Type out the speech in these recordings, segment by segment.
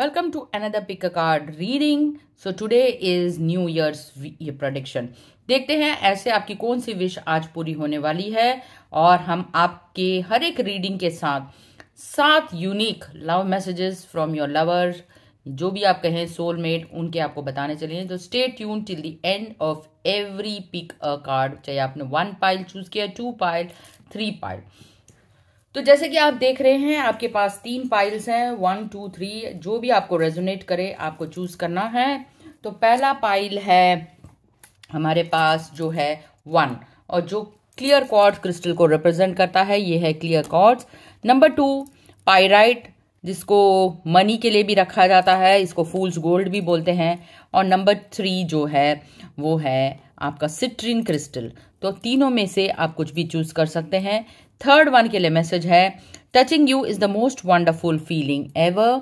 welcome to another pick a card reading so today is new year's prediction देखते हैं ऐसे आपकी कौन सी विश आज पूरी होने वाली है और हम आपके हर एक रीडिंग के साथ सात unique love messages from your lover जो भी आप कहें सोलमेट उनके आपको बताने चले तो stay tune till the end of every pick a card चाहे आपने वन पाइल चूज किया टू पाइल थ्री पाइल तो जैसे कि आप देख रहे हैं आपके पास तीन पाइल्स हैं वन टू थ्री जो भी आपको रेजोनेट करे आपको चूज करना है तो पहला पाइल है हमारे पास जो है वन और जो क्लियर कॉर्ड क्रिस्टल को रिप्रेजेंट करता है ये है clear quartz number two pyrite जिसको मनी के लिए भी रखा जाता है इसको फूल्स गोल्ड भी बोलते हैं और नंबर थ्री जो है वो है आपका सिट्रिन क्रिस्टल तो तीनों में से आप कुछ भी चूज कर सकते हैं थर्ड वन के लिए मैसेज है touching you is the most wonderful feeling ever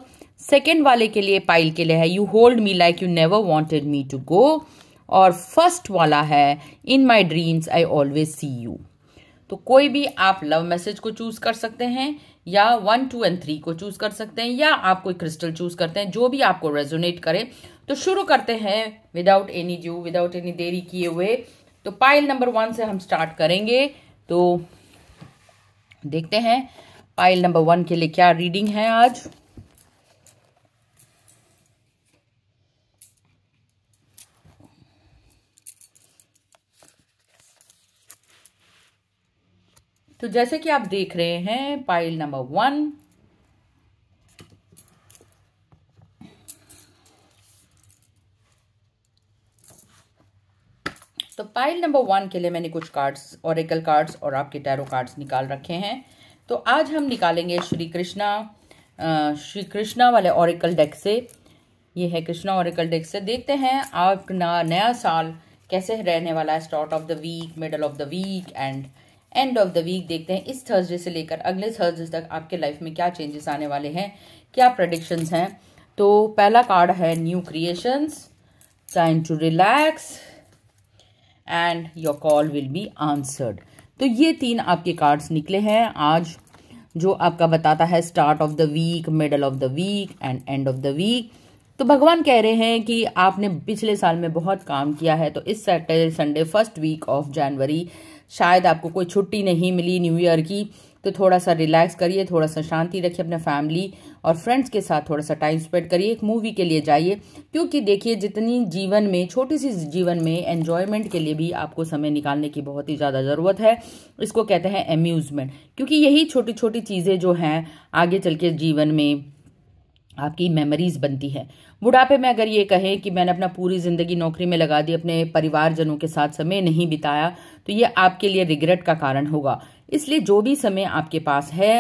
second वाले के लिए पाइल के लिए है you hold me like you never wanted me to go और फर्स्ट वाला है in my dreams I always see you तो कोई भी आप लव मैसेज को चूज कर सकते हैं या वन टू एंड थ्री को चूज कर सकते हैं या आप कोई क्रिस्टल चूज करते हैं जो भी आपको रेजोनेट करे तो शुरू करते हैं without any due without any देरी किए हुए तो पाइल नंबर वन से हम स्टार्ट करेंगे तो देखते हैं पाइल नंबर वन के लिए क्या रीडिंग है आज तो जैसे कि आप देख रहे हैं pile number one pile number one के लिए मैंने कुछ कार्ड्स ओरेकल कार्ड्स और आपके टैरो कार्ड्स निकाल रखे हैं तो आज हम निकालेंगे श्री कृष्णा श्री कृष्णा वाले ऑरिकल डेक से ये है कृष्णा ओरेकल डेक से देखते हैं आप ना नया साल कैसे रहने वाला है start of the week middle of the week and end of the week देखते हैं इस थर्सडे से लेकर अगले थर्सडे तक आपके लाइफ में क्या चेंजेस आने वाले हैं क्या प्रडिक्शंस हैं तो पहला कार्ड है new creations time to relax and your call will be answered तो ये तीन आपके कार्ड्स निकले हैं आज जो आपका बताता है start of the week middle of the week and end of the week तो भगवान कह रहे हैं कि आपने पिछले साल में बहुत काम किया है तो इस Saturday Sunday first week of January शायद आपको कोई छुट्टी नहीं मिली न्यू ईयर की तो थोड़ा सा रिलैक्स करिए थोड़ा सा शांति रखिए अपने फैमिली और फ्रेंड्स के साथ थोड़ा सा टाइम स्पेंड करिए एक मूवी के लिए जाइए क्योंकि देखिए जितनी जीवन में छोटी सी जीवन में एन्जॉयमेंट के लिए भी आपको समय निकालने की बहुत ही ज़्यादा ज़रूरत है इसको कहते हैं एम्यूज़मेंट क्योंकि यही छोटी छोटी चीज़ें जो हैं आगे चल के जीवन में आपकी मेमोरीज बनती है बुढ़ापे में अगर ये कहें कि मैंने अपना पूरी ज़िंदगी नौकरी में लगा दी अपने परिवारजनों के साथ समय नहीं बिताया तो ये आपके लिए रिग्रेट का कारण होगा इसलिए जो भी समय आपके पास है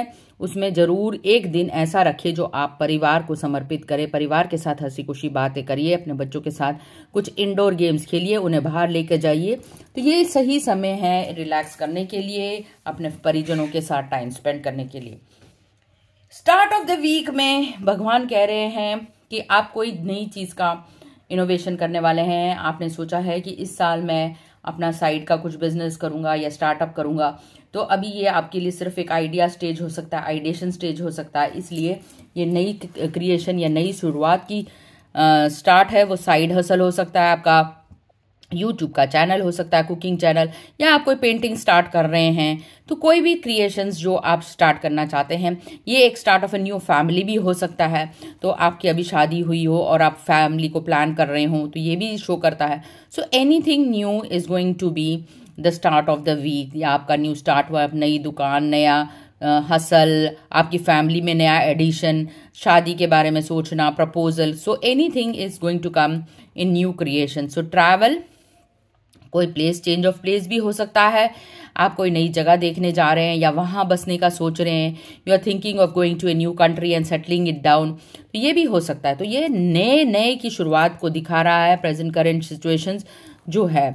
उसमें जरूर एक दिन ऐसा रखिए जो आप परिवार को समर्पित करें परिवार के साथ हंसी खुशी बातें करिए अपने बच्चों के साथ कुछ इंडोर गेम्स खेलिए उन्हें बाहर लेकर जाइए तो ये सही समय है रिलैक्स करने के लिए अपने परिजनों के साथ टाइम स्पेंड करने के लिए स्टार्ट ऑफ द वीक में भगवान कह रहे हैं कि आप कोई नई चीज़ का इनोवेशन करने वाले हैं आपने सोचा है कि इस साल मैं अपना साइड का कुछ बिजनेस करूँगा या स्टार्टअप करूँगा तो अभी ये आपके लिए सिर्फ एक आइडिया स्टेज हो सकता है आइडिएशन स्टेज हो सकता है इसलिए ये नई क्रिएशन या नई शुरुआत की स्टार्ट है वो साइड हसल हो सकता है आपका यूट्यूब का चैनल हो सकता है कुकिंग चैनल या आप कोई पेंटिंग स्टार्ट कर रहे हैं तो कोई भी क्रिएशंस जो आप स्टार्ट करना चाहते हैं ये एक start of a new family भी हो सकता है तो आपकी अभी शादी हुई हो और आप फैमिली को प्लान कर रहे हो तो ये भी शो करता है so anything new is going to be the start of the week या आपका न्यू स्टार्ट हुआ नई दुकान नया हसल आपकी फैमिली में नया एडिशन शादी के बारे में सोचना proposal so anything is going to come in new creation so travel कोई प्लेस चेंज ऑफ प्लेस भी हो सकता है आप कोई नई जगह देखने जा रहे हैं या वहाँ बसने का सोच रहे हैं you are thinking of going to a new country and settling it down तो ये भी हो सकता है तो ये नए नए की शुरुआत को दिखा रहा है प्रेजेंट करेंट सिचुएशंस जो है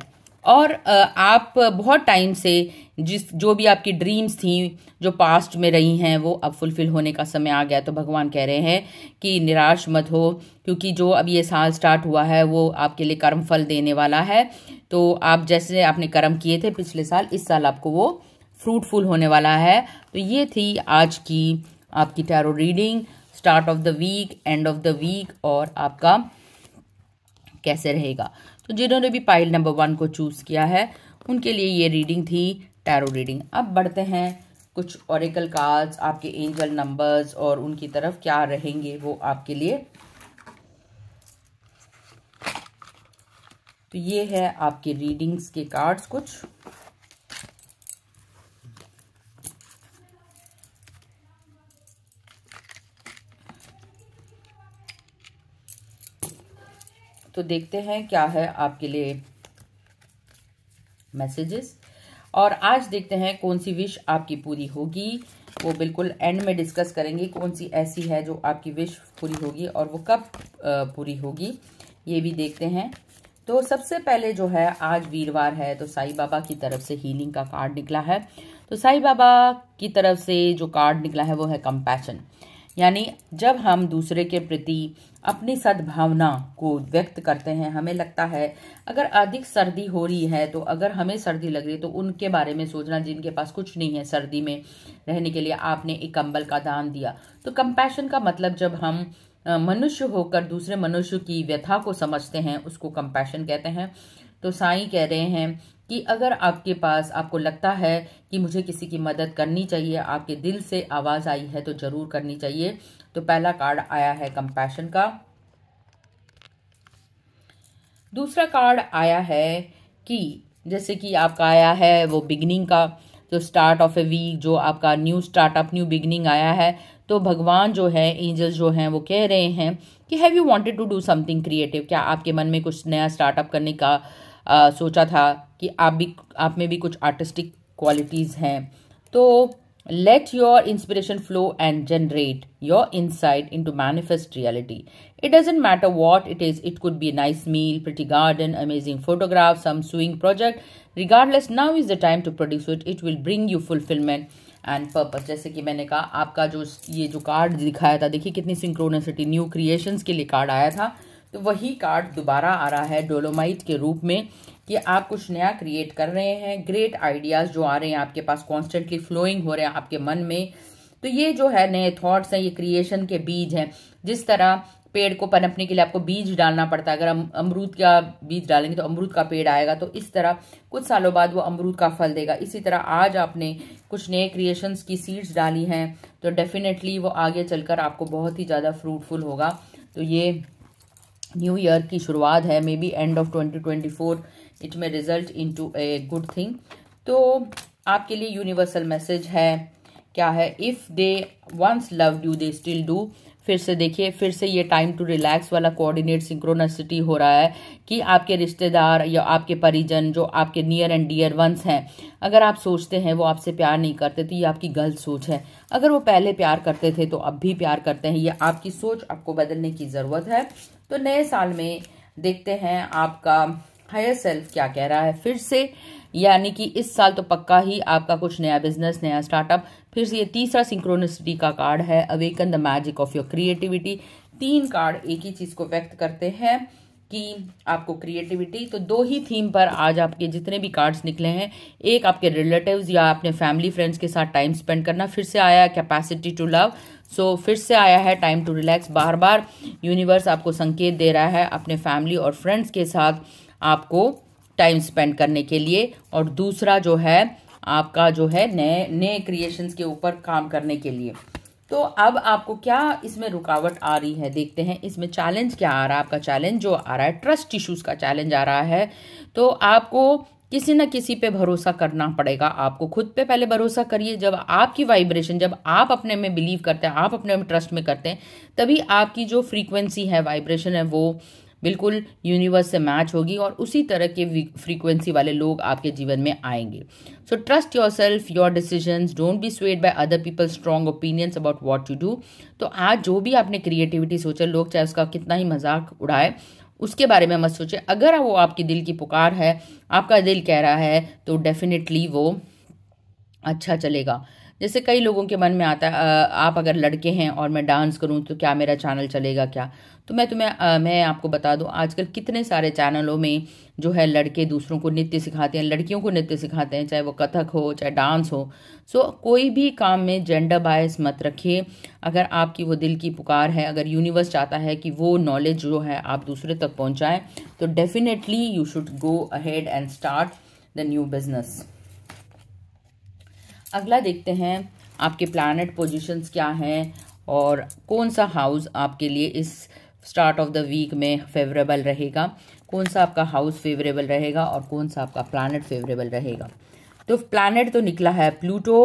और आप बहुत टाइम से जिस जो भी आपकी ड्रीम्स थी जो पास्ट में रही हैं वो अब फुलफ़िल होने का समय आ गया तो भगवान कह रहे हैं कि निराश मत हो क्योंकि जो अब ये साल स्टार्ट हुआ है वो आपके लिए कर्म फल देने वाला है तो आप जैसे आपने कर्म किए थे पिछले साल इस साल आपको वो फ्रूटफुल होने वाला है तो ये थी आज की आपकी tarot reading start of the week end of the week और आपका कैसे रहेगा तो जिन्होंने भी पाइल नंबर वन को चूज़ किया है उनके लिए ये रीडिंग थी टैरो रीडिंग अब बढ़ते हैं कुछ ओरिकल कार्ड्स आपके एंजल नंबर्स और उनकी तरफ क्या रहेंगे वो आपके लिए तो ये है आपके रीडिंग्स के कार्ड्स कुछ तो देखते हैं क्या है आपके लिए मैसेजेस और आज देखते हैं कौन सी विश आपकी पूरी होगी वो बिल्कुल एंड में डिस्कस करेंगे कौन सी ऐसी है जो आपकी विश पूरी होगी और वो कब पूरी होगी ये भी देखते हैं तो सबसे पहले जो है आज वीरवार है तो साई बाबा की तरफ से हीलिंग का कार्ड निकला है तो साई बाबा की तरफ से जो कार्ड निकला है वो है कंपैशन यानी जब हम दूसरे के प्रति अपनी सद्भावना को व्यक्त करते हैं हमें लगता है अगर अधिक सर्दी हो रही है तो अगर हमें सर्दी लग रही है तो उनके बारे में सोचना जिनके पास कुछ नहीं है सर्दी में रहने के लिए आपने एक कंबल का दान दिया तो कंपैशन का मतलब जब हम मनुष्य होकर दूसरे मनुष्य की व्यथा को समझते हैं उसको कंपैशन कहते हैं तो साई कह रहे हैं कि अगर आपके पास आपको लगता है कि मुझे किसी की मदद करनी चाहिए आपके दिल से आवाज़ आई है तो ज़रूर करनी चाहिए तो पहला कार्ड आया है कंपैशन का दूसरा कार्ड आया है कि जैसे कि आपका आया है वो बिगनिंग का तो स्टार्ट ऑफ ए वीक जो आपका न्यू स्टार्टअप न्यू बिगनिंग आया है तो भगवान जो है एंजल्स जो हैं वो कह रहे हैं कि have you wanted to do something creative क्या आपके मन में कुछ नया स्टार्टअप करने का आ, सोचा था कि आप भी आप में भी कुछ आर्टिस्टिक क्वालिटीज़ हैं तो Let your inspiration flow and generate your insight into manifest reality. It doesn't matter what it is, it could be a nice meal, pretty garden, amazing photograph, some sewing project. Regardless, now is the time to produce it. It will bring you fulfillment and purpose जैसे कि मैंने कहा आपका जो ये जो card दिखाया था देखिए कितनी सिंक्रोनसिटी न्यू क्रिएशंस के लिए कार्ड आया था तो वही कार्ड दोबारा आ रहा है डोलोमाइट के रूप में कि आप कुछ नया क्रिएट कर रहे हैं ग्रेट आइडियाज़ जो आ रहे हैं आपके पास कॉन्स्टेंटली फ्लोइंग हो रहे हैं आपके मन में तो ये जो है नए थॉट्स हैं ये क्रिएशन के बीज हैं जिस तरह पेड़ को पनपने के लिए आपको बीज डालना पड़ता है अगर हम अमरूद का बीज डालेंगे तो अमरूद का पेड़ आएगा तो इस तरह कुछ सालों बाद वो अमरूद का फल देगा इसी तरह आज आपने कुछ नए क्रिएशंस की सीड्स डाली हैं तो डेफिनेटली वो आगे चलकर आपको बहुत ही ज़्यादा फ्रूटफुल होगा तो ये न्यू ईयर की शुरुआत है maybe end of twenty twenty four it may result into a good thing तो आपके लिए यूनिवर्सल मैसेज है क्या है if they once love you they still do फिर से देखिए फिर से ये टाइम टू रिलैक्स वाला कोऑर्डिनेट सिंक्रोनसिटी हो रहा है कि आपके रिश्तेदार या आपके परिजन जो आपके नियर एंड डियर वंस हैं अगर आप सोचते हैं वो आपसे प्यार नहीं करते तो ये आपकी गलत सोच है अगर वो पहले प्यार करते थे तो अब भी प्यार करते हैं ये आपकी सोच आपको बदलने की ज़रूरत है तो नए साल में देखते हैं आपका हायर सेल्फ क्या कह रहा है फिर से यानी कि इस साल तो पक्का ही आपका कुछ नया बिजनेस नया स्टार्टअप फिर से ये तीसरा सिंक्रोनिसिटी का कार्ड है awaken the magic of your creativity तीन कार्ड एक ही चीज़ को व्यक्त करते हैं कि आपको क्रिएटिविटी तो दो ही थीम पर आज आपके जितने भी कार्ड्स निकले हैं एक आपके रिलेटिव्स या अपने फैमिली फ्रेंड्स के साथ टाइम स्पेंड करना फिर से आया कैपेसिटी टू लव सो फिर से आया है टाइम टू रिलैक्स बार बार यूनिवर्स आपको संकेत दे रहा है अपने फैमिली और फ्रेंड्स के साथ आपको टाइम स्पेंड करने के लिए और दूसरा जो है आपका जो है नए नए क्रिएशंस के ऊपर काम करने के लिए तो अब आपको क्या इसमें रुकावट आ रही है देखते हैं इसमें चैलेंज क्या आ रहा है आपका चैलेंज जो आ रहा है ट्रस्ट इश्यूज का चैलेंज आ रहा है तो आपको किसी ना किसी पे भरोसा करना पड़ेगा आपको खुद पे पहले भरोसा करिए जब आपकी वाइब्रेशन जब आप अपने में बिलीव करते हैं आप अपने में ट्रस्ट में करते हैं तभी आपकी जो फ्रीक्वेंसी है वाइब्रेशन है वो बिल्कुल यूनिवर्स से मैच होगी और उसी तरह के फ्रीक्वेंसी वाले लोग आपके जीवन में आएंगे so trust yourself your decision don't be swayed by other people strong opinions about what you do तो आज जो भी आपने क्रिएटिविटी सोचा लोग चाहे उसका कितना ही मजाक उड़ाए उसके बारे में मत सोचे अगर वो आपके दिल की पुकार है आपका दिल कह रहा है तो डेफिनेटली वो अच्छा चलेगा जैसे कई लोगों के मन में आता है आप अगर लड़के हैं और मैं डांस करूं तो क्या मेरा चैनल चलेगा क्या तो मैं तुम्हें आ, मैं आपको बता दूं आजकल कितने सारे चैनलों में जो है लड़के दूसरों को नृत्य सिखाते हैं लड़कियों को नृत्य सिखाते हैं चाहे वो कथक हो चाहे डांस हो सो कोई भी काम में जेंडर बायस मत रखिए अगर आपकी वो दिल की पुकार है अगर यूनिवर्स चाहता है कि वो नॉलेज जो है आप दूसरे तक पहुँचाएँ तो definitely you should go ahead and start the new business अगला देखते हैं आपके प्लानट पोजीशंस क्या हैं और कौन सा हाउस आपके लिए इस स्टार्ट ऑफ द वीक में फेवरेबल रहेगा कौन सा आपका हाउस फेवरेबल रहेगा और कौन सा आपका प्लानट फेवरेबल रहेगा तो प्लानट तो निकला है प्लूटो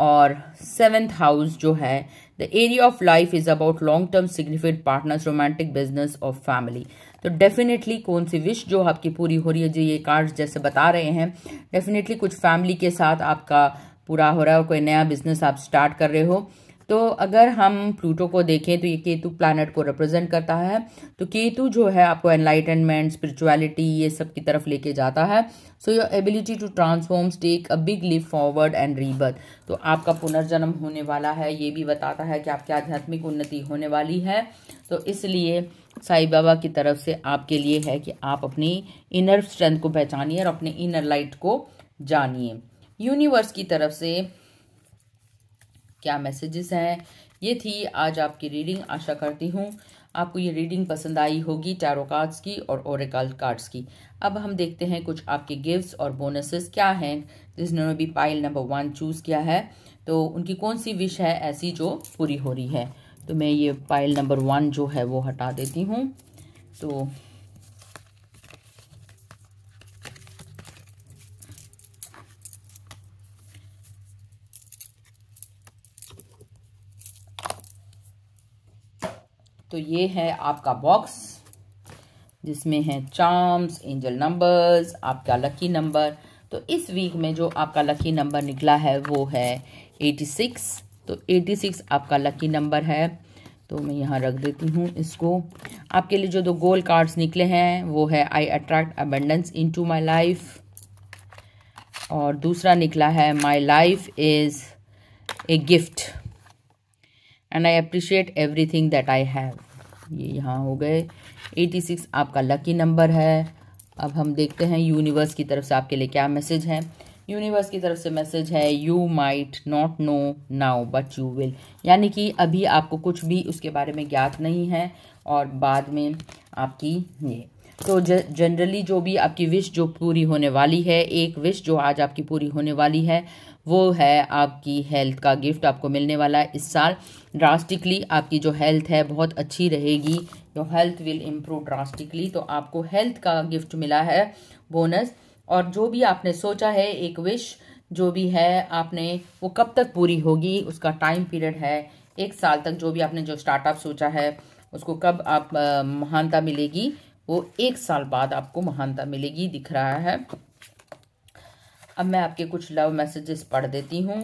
और सेवेंथ हाउस जो है the area of life is about long term significant partners romantic business और फैमिली तो डेफिनेटली कौन सी विश जो आपकी पूरी हो रही है जो ये कार्ड जैसे बता रहे हैं डेफिनेटली कुछ फैमिली के साथ आपका पूरा हो रहा है और कोई नया बिजनेस आप स्टार्ट कर रहे हो तो अगर हम प्लूटो को देखें तो ये केतु प्लानट को रिप्रेजेंट करता है तो केतु जो है आपको एनलाइटनमेंट स्पिरिचुअलिटी ये सब की तरफ लेके जाता है so your ability to transform take a big leap forward and rebirth तो आपका पुनर्जन्म होने वाला है ये भी बताता है कि आपकी आध्यात्मिक उन्नति होने वाली है तो इसलिए साई बाबा की तरफ से आपके लिए है कि आप अपनी इनर स्ट्रेंथ को पहचानिए और अपने इनर लाइट को जानिए यूनिवर्स की तरफ से क्या मैसेजेस हैं ये थी आज आपकी रीडिंग आशा करती हूँ आपको ये रीडिंग पसंद आई होगी टैरो कार्ड्स की और ओरेकल कार्ड्स की अब हम देखते हैं कुछ आपके गिफ्ट्स और बोनसेस क्या हैं जिन्होंने भी पाइल नंबर वन चूज़ किया है तो उनकी कौन सी विश है ऐसी जो पूरी हो रही है तो मैं ये पाइल नंबर वन जो है वो हटा देती हूँ तो तो ये है आपका बॉक्स जिसमें है चार्म्स एंजल नंबर्स आपका लकी नंबर तो इस वीक में जो आपका लकी नंबर निकला है वो है एटी सिक्स तो एटी सिक्स आपका लकी नंबर है तो मैं यहाँ रख देती हूँ इसको आपके लिए जो दो गोल कार्ड्स निकले हैं वो है I attract abundance into my life और दूसरा निकला है my life is a gift and I appreciate everything that I have ये यहाँ हो गए एटी सिक्स आपका लकी नंबर है अब हम देखते हैं यूनिवर्स की तरफ से आपके लिए क्या मैसेज है यूनिवर्स की तरफ से मैसेज है you might not know now but you will यानी कि अभी आपको कुछ भी उसके बारे में ज्ञात नहीं है और बाद में आपकी ये तो जनरली जो भी आपकी विश जो पूरी होने वाली है एक विश जो आज आपकी पूरी होने वाली है वो है आपकी हेल्थ का गिफ्ट आपको मिलने वाला है इस साल ड्रास्टिकली आपकी जो हेल्थ है बहुत अच्छी रहेगी your health will improve drastically तो आपको हेल्थ का गिफ्ट मिला है बोनस और जो भी आपने सोचा है एक विश जो भी है आपने वो कब तक पूरी होगी उसका टाइम पीरियड है एक साल तक जो भी आपने जो स्टार्टअप सोचा है उसको कब आप महानता मिलेगी वो एक साल बाद आपको महानता मिलेगी दिख रहा है अब मैं आपके कुछ लव मैसेजेस पढ़ देती हूँ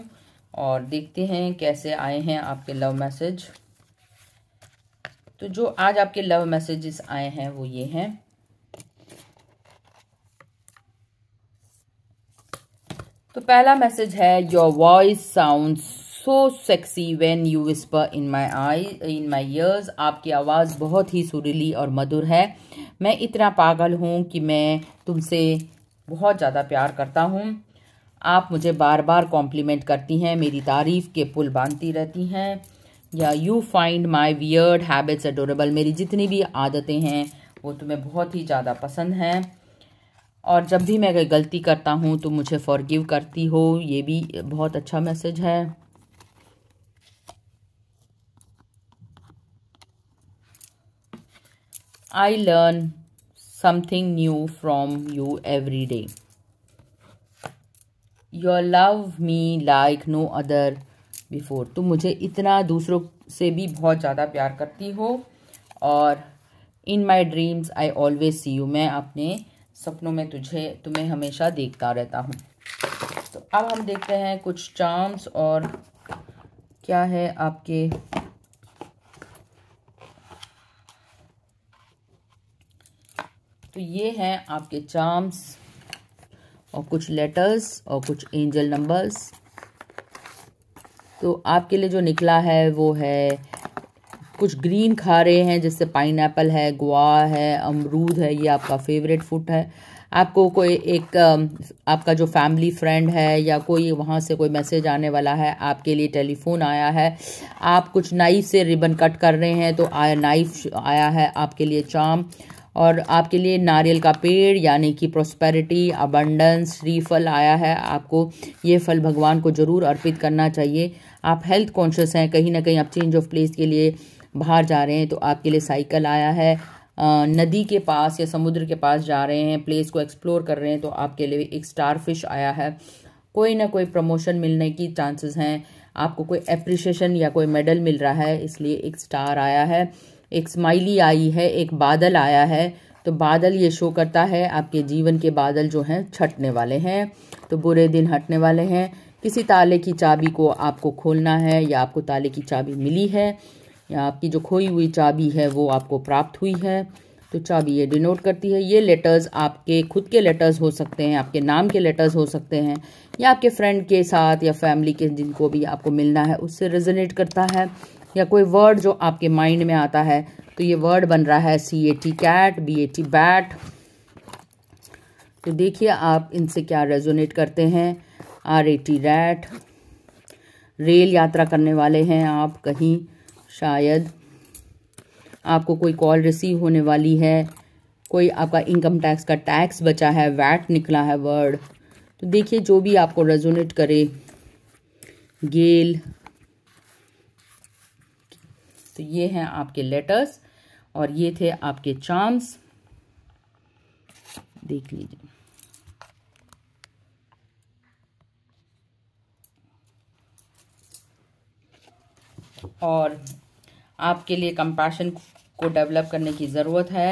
और देखते हैं कैसे आए हैं आपके लव मैसेज तो जो आज आपके लव मैसेजेस आए हैं वो ये हैं तो पहला मैसेज है your voice sound so sexy when you whisper in my eye in my ears आपकी आवाज़ बहुत ही सुरीली और मधुर है मैं इतना पागल हूं कि मैं तुमसे बहुत ज़्यादा प्यार करता हूँ आप मुझे बार बार कॉम्प्लीमेंट करती हैं मेरी तारीफ़ के पुल बांधती रहती हैं या you find my weird habits adorable मेरी जितनी भी आदतें हैं वो तुम्हें बहुत ही ज़्यादा पसंद हैं और जब भी मैं कोई गलती करता हूँ तो मुझे फॉरगिव करती हो ये भी बहुत अच्छा मैसेज है I learn something new from you every day. your love me like no other before तुम मुझे इतना दूसरों से भी बहुत ज़्यादा प्यार करती हो और in my dreams I always see you मैं अपने सपनों में तुझे तुम्हें हमेशा देखता रहता हूँ तो अब हम देखते हैं कुछ चार्म्स और क्या है आपके तो ये हैं आपके चार्म्स और कुछ लेटर्स और कुछ एंजल नंबर्स तो आपके लिए जो निकला है वो है कुछ ग्रीन खा रहे हैं जैसे पाइन है गुआ है अमरूद है ये आपका फेवरेट फूड है आपको कोई एक आपका जो फैमिली फ्रेंड है या कोई वहाँ से कोई मैसेज आने वाला है आपके लिए टेलीफोन आया है आप कुछ नाइफ से रिबन कट कर रहे हैं तो आया नाइफ आया है आपके लिए चाम और आपके लिए नारियल का पेड़ यानी कि प्रोस्पेरिटी अबंडेंस श्रीफल आया है आपको ये फल भगवान को ज़रूर अर्पित करना चाहिए आप हेल्थ कॉन्शियस हैं कहीं ना कहीं आप चेंज ऑफ प्लेस के लिए बाहर जा रहे हैं तो आपके लिए साइकिल आया है नदी के पास या समुद्र के पास जा रहे हैं प्लेस को एक्सप्लोर कर रहे हैं तो आपके लिए एक स्टार फिश आया है कोई ना कोई प्रमोशन मिलने की चांसेस हैं आपको कोई अप्रिशिएशन या कोई मेडल मिल रहा है इसलिए एक स्टार आया है एक स्माइली आई है एक बादल आया है तो बादल ये शो करता है आपके जीवन के बादल जो हैं छटने वाले हैं तो बुरे दिन हटने वाले हैं किसी ताले की चाबी को आपको खोलना है या आपको ताले की चाबी मिली है या आपकी जो खोई हुई चाबी है वो आपको प्राप्त हुई है तो चाबी ये डिनोट करती है ये लेटर्स आपके खुद के लेटर्स हो सकते हैं आपके नाम के लेटर्स हो सकते हैं या आपके फ्रेंड के साथ या फैमिली के जिनको भी आपको मिलना है उससे रेजोनेट करता है या कोई वर्ड जो आपके माइंड में आता है तो ये वर्ड बन रहा है C A T cat B A T bat तो देखिए आप इनसे क्या रेजोनेट करते हैं R A T rat rail यात्रा करने वाले हैं आप कहीं शायद आपको कोई कॉल रिसीव होने वाली है कोई आपका इनकम टैक्स का टैक्स बचा है वैट निकला है वर्ड तो देखिए जो भी आपको रेजोनेट करे गेल तो ये हैं आपके लेटर्स और ये थे आपके चार्म्स देख लीजिए और आपके लिए कंपैशन को डेवलप करने की ज़रूरत है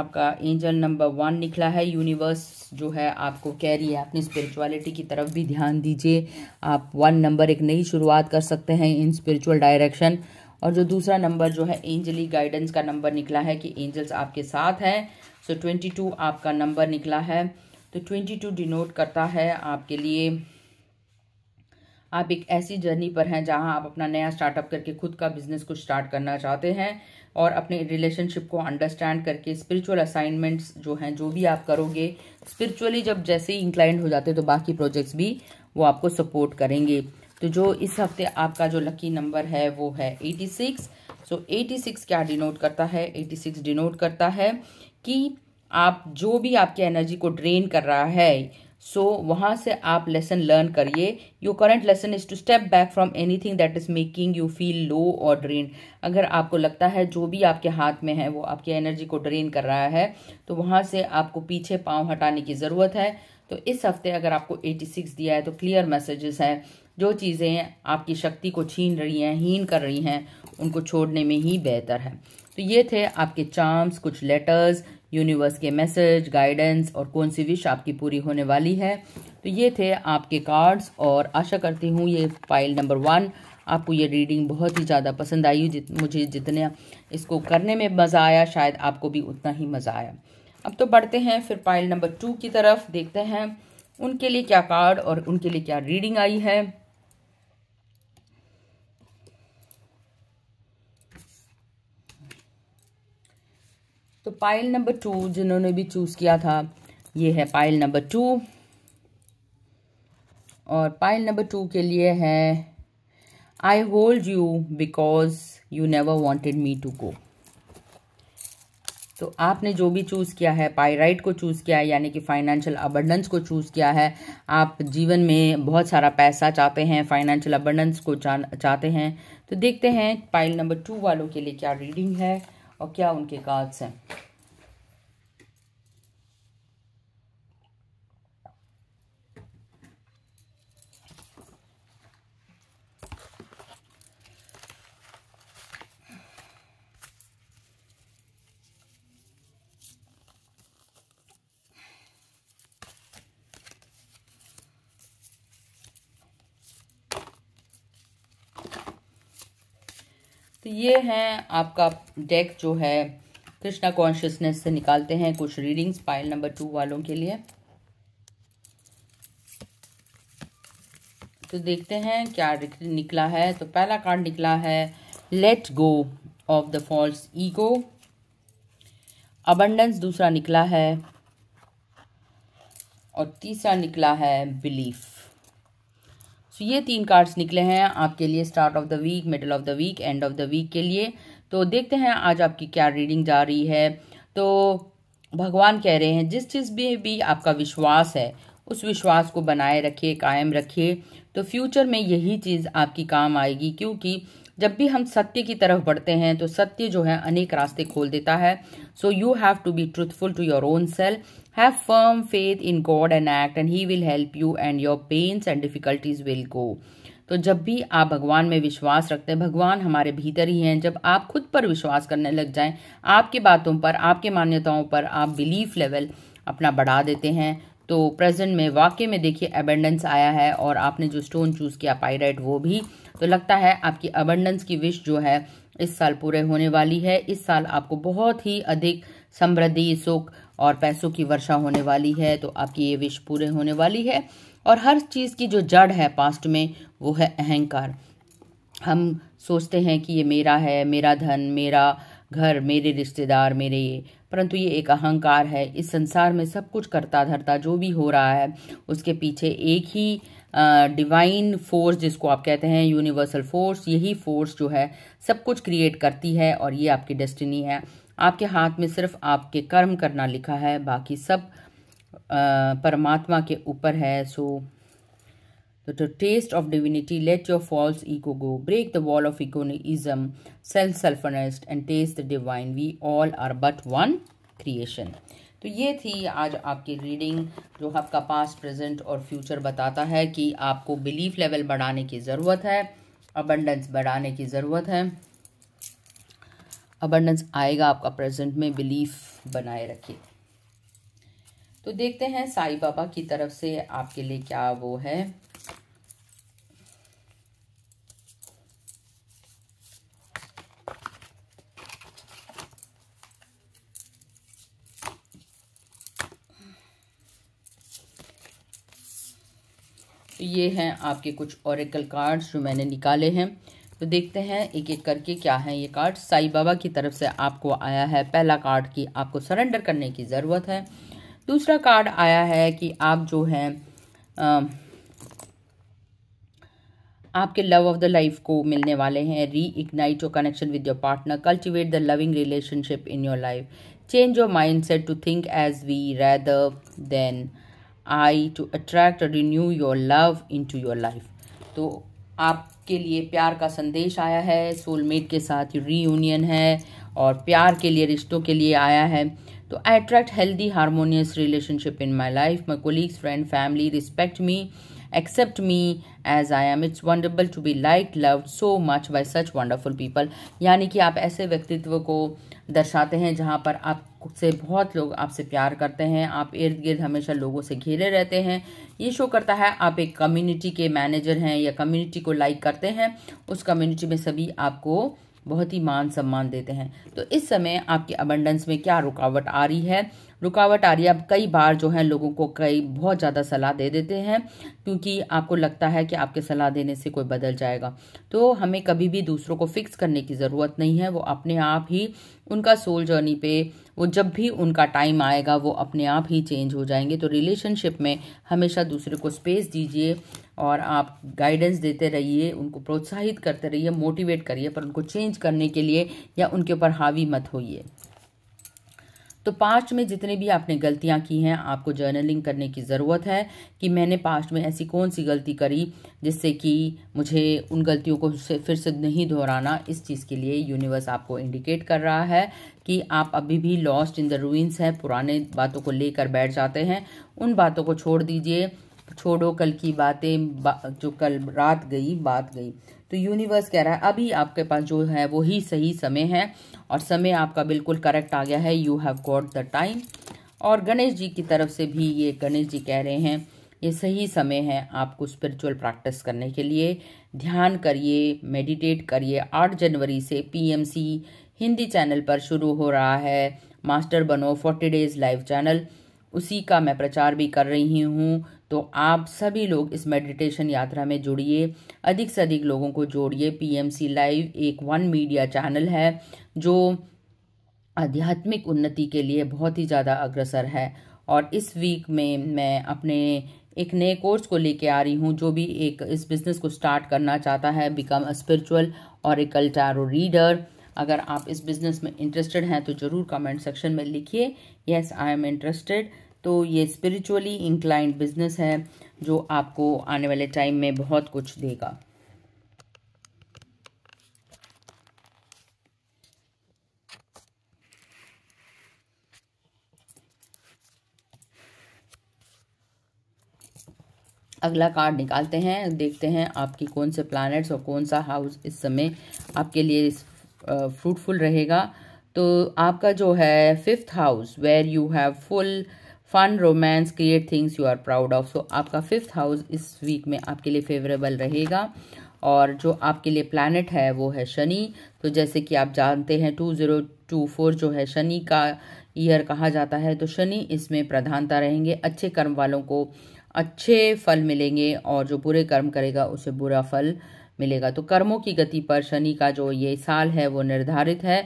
आपका एंजल नंबर वन निकला है यूनिवर्स जो है आपको कह रही है अपनी स्पिरिचुअलिटी की तरफ भी ध्यान दीजिए आप वन नंबर एक नई शुरुआत कर सकते हैं इन स्पिरिचुअल डायरेक्शन और जो दूसरा नंबर जो है एंजली गाइडेंस का नंबर निकला है कि एंजल्स आपके साथ हैं सो ट्वेंटी टू आपका नंबर निकला है तो ट्वेंटी टू डिनोट करता है आपके लिए आप एक ऐसी जर्नी पर हैं जहां आप अपना नया स्टार्टअप करके खुद का बिजनेस कुछ स्टार्ट करना चाहते हैं और अपने रिलेशनशिप को अंडरस्टैंड करके स्पिरिचुअल असाइनमेंट्स जो हैं जो भी आप करोगे स्पिरिचुअली जब जैसे ही इंक्लाइंड हो जाते हैं तो बाकी प्रोजेक्ट्स भी वो आपको सपोर्ट करेंगे तो जो इस हफ्ते आपका जो लकी नंबर है वो है eighty six so eighty six क्या डिनोट करता है एटी सिक्स डिनोट करता है कि आप जो भी आपकी एनर्जी को ड्रेन कर रहा है सो so, वहाँ से आप लेसन लर्न करिए your current lesson is to step back from anything that is making you feel low और ड्रेन अगर आपको लगता है जो भी आपके हाथ में है वो आपकी एनर्जी को ड्रेन कर रहा है तो वहाँ से आपको पीछे पाँव हटाने की ज़रूरत है तो इस हफ्ते अगर आपको 86 दिया है तो क्लियर मैसेजेस हैं जो चीज़ें आपकी शक्ति को छीन रही हैं हीन कर रही हैं उनको छोड़ने में ही बेहतर है तो ये थे आपके चार्म्स कुछ लेटर्स यूनिवर्स के मैसेज गाइडेंस और कौन सी विश आपकी पूरी होने वाली है तो ये थे आपके कार्ड्स और आशा करती हूँ ये फाइल नंबर वन आपको ये रीडिंग बहुत ही ज़्यादा पसंद आई जित मुझे जितने इसको करने में मज़ा आया शायद आपको भी उतना ही मज़ा आया अब तो बढ़ते हैं फिर फाइल नंबर टू की तरफ देखते हैं उनके लिए क्या कार्ड और उनके लिए क्या रीडिंग आई है तो पाइल नंबर टू जिन्होंने भी चूज़ किया था ये है पाइल नंबर टू और पाइल नंबर टू के लिए है I hold you because you never wanted me to go तो आपने जो भी चूज़ किया है पायराइट को चूज़ किया है यानी कि फाइनेंशियल अबंडेंस को चूज़ किया है आप जीवन में बहुत सारा पैसा चाहते हैं फाइनेंशियल अबंडेंस को चाहते हैं तो देखते हैं पाइल नंबर टू वालों के लिए क्या रीडिंग है और क्या उनके कार्ड्स हैं तो ये है आपका डेक जो है कृष्णा कॉन्शियसनेस से निकालते हैं कुछ रीडिंग्स पाइल नंबर टू वालों के लिए तो देखते हैं क्या निकला है तो पहला कार्ड निकला है let go of the false ego abundance दूसरा निकला है और तीसरा निकला है बिलीफ सो तो ये तीन कार्ड्स निकले हैं आपके लिए start of the week middle of the week end of the week के लिए तो देखते हैं आज आपकी क्या रीडिंग जा रही है तो भगवान कह रहे हैं जिस चीज़ में भी आपका विश्वास है उस विश्वास को बनाए रखिए कायम रखिए तो फ्यूचर में यही चीज़ आपकी काम आएगी क्योंकि जब भी हम सत्य की तरफ बढ़ते हैं तो सत्य जो है अनेक रास्ते खोल देता है so you have to be truthful to your own self Have firm faith in God and act and he will help you and your pains and difficulties will go. तो जब भी आप भगवान में विश्वास रखते हैं भगवान हमारे भीतर ही हैं जब आप खुद पर विश्वास करने लग जाएं आपकी बातों पर आपके मान्यताओं पर आप बिलीफ लेवल अपना बढ़ा देते हैं तो प्रेजेंट में वाक्य में देखिए अबेंडेंस आया है और आपने जो स्टोन चूज़ किया पाइराइट वो भी तो लगता है आपकी अबेंडेंस की विश जो है इस साल पूरे होने वाली है इस साल आपको बहुत ही अधिक समृद्धि सुख और पैसों की वर्षा होने वाली है तो आपकी ये विश पूरे होने वाली है और हर चीज़ की जो जड़ है पास्ट में वो है अहंकार हम सोचते हैं कि ये मेरा है मेरा धन मेरा घर मेरे रिश्तेदार मेरे ये परंतु ये एक अहंकार है इस संसार में सब कुछ करता धरता जो भी हो रहा है उसके पीछे एक ही डिवाइन फोर्स जिसको आप कहते हैं यूनिवर्सल फोर्स यही फोर्स जो है सब कुछ क्रिएट करती है और ये आपकी डेस्टिनी है आपके हाथ में सिर्फ आपके कर्म करना लिखा है बाकी सब परमात्मा के ऊपर है सो तो taste of divinity let your false ego go break the wall of egoism self selfishness and taste the divine we all are but one creation तो ये थी आज आपकी रीडिंग जो आपका पास्ट प्रेजेंट और फ्यूचर बताता है कि आपको बिलीफ लेवल बढ़ाने की ज़रूरत है अबंडेंस बढ़ाने की ज़रूरत है अबंडेंस आएगा आपका प्रेजेंट में बिलीफ बनाए रखिए तो देखते हैं साईं बाबा की तरफ से आपके लिए क्या वो है तो ये हैं आपके कुछ औरकल कार्ड्स जो मैंने निकाले हैं तो देखते हैं एक एक करके क्या है ये कार्ड साई बाबा की तरफ से आपको आया है पहला कार्ड कि आपको सरेंडर करने की ज़रूरत है दूसरा कार्ड आया है कि आप जो है आ, आपके लव ऑफ द लाइफ को मिलने वाले हैं reignite your connection with your partner cultivate the loving relationship in your life change your mindset to think as we rather than I to attract renew your love into your life तो आप के लिए प्यार का संदेश आया है soulmate के साथ रीयूनियन है और प्यार के लिए रिश्तों के लिए आया है तो I attract healthy harmonious relationship in my life my colleagues friend family respect me accept me as I am it's wonderful to be like love so much by such wonderful people यानी कि आप ऐसे व्यक्तित्व को दर्शाते हैं जहाँ पर आप से बहुत लोग आपसे प्यार करते हैं आप इर्द गिर्द हमेशा लोगों से घिरे रहते हैं ये शो करता है आप एक कम्युनिटी के मैनेजर हैं या कम्युनिटी को लाइक करते हैं उस कम्युनिटी में सभी आपको बहुत ही मान सम्मान देते हैं तो इस समय आपके अबंडेंस में क्या रुकावट आ रही है रुकावट आ रही है अब कई बार जो है लोगों को कई बहुत ज़्यादा सलाह दे देते हैं क्योंकि आपको लगता है कि आपके सलाह देने से कोई बदल जाएगा तो हमें कभी भी दूसरों को फिक्स करने की ज़रूरत नहीं है वो अपने आप ही उनका सोल जर्नी पे वो जब भी उनका टाइम आएगा वो अपने आप ही चेंज हो जाएंगे तो रिलेशनशिप में हमेशा दूसरे को स्पेस दीजिए और आप गाइडेंस देते रहिए उनको प्रोत्साहित करते रहिए मोटिवेट करिए पर उनको चेंज करने के लिए या उनके ऊपर हावी मत होइए तो पास्ट में जितने भी आपने गलतियां की हैं आपको जर्नलिंग करने की ज़रूरत है कि मैंने पास्ट में ऐसी कौन सी गलती करी जिससे कि मुझे उन गलतियों को फिर से नहीं दोहराना इस चीज़ के लिए यूनिवर्स आपको इंडिकेट कर रहा है कि आप अभी भी लॉस्ट इन द रूइंस हैं पुराने बातों को लेकर बैठ जाते हैं उन बातों को छोड़ दीजिए छोड़ो कल की बातें बा, जो कल रात गई बात गई तो यूनिवर्स कह रहा है अभी आपके पास जो है वो ही सही समय है और समय आपका बिल्कुल करेक्ट आ गया है you have got the time और गणेश जी की तरफ से भी ये गणेश जी कह रहे हैं ये सही समय है आपको स्पिरिचुअल प्रैक्टिस करने के लिए ध्यान करिए मेडिटेट करिए आठ जनवरी से पीएमसी हिंदी चैनल पर शुरू हो रहा है मास्टर बनो फोर्टी डेज लाइव चैनल उसी का मैं प्रचार भी कर रही हूँ तो आप सभी लोग इस मेडिटेशन यात्रा में जुड़िए अधिक से अधिक लोगों को जोड़िए पीएमसी लाइव एक वन मीडिया चैनल है जो आध्यात्मिक उन्नति के लिए बहुत ही ज़्यादा अग्रसर है और इस वीक में मैं अपने एक नए कोर्स को लेके आ रही हूँ जो भी एक इस बिज़नेस को स्टार्ट करना चाहता है बिकम अ स्पिरिचुअल और ए अल्टारो रीडर अगर आप इस बिज़नेस में इंटरेस्टेड हैं तो ज़रूर कमेंट सेक्शन में लिखिए यस आई एम इंटरेस्टेड तो ये स्पिरिचुअली इंक्लाइंड बिजनेस है जो आपको आने वाले टाइम में बहुत कुछ देगा अगला कार्ड निकालते हैं देखते हैं आपकी कौन से प्लैनेट्स और कौन सा हाउस इस समय आपके लिए फ्रूटफुल रहेगा तो आपका जो है fifth house where you have full fun romance create things you are proud of so आपका फिफ्थ हाउस इस वीक में आपके लिए फेवरेबल रहेगा और जो आपके लिए प्लानट है वो है शनि तो जैसे कि आप जानते हैं टू ज़ीरो टू फोर जो है शनि का ईयर कहा जाता है तो शनि इसमें प्रधानता रहेंगे अच्छे कर्म वालों को अच्छे फल मिलेंगे और जो बुरे कर्म करेगा उसे बुरा फल मिलेगा तो कर्मों की गति पर शनि का जो ये साल है वो निर्धारित है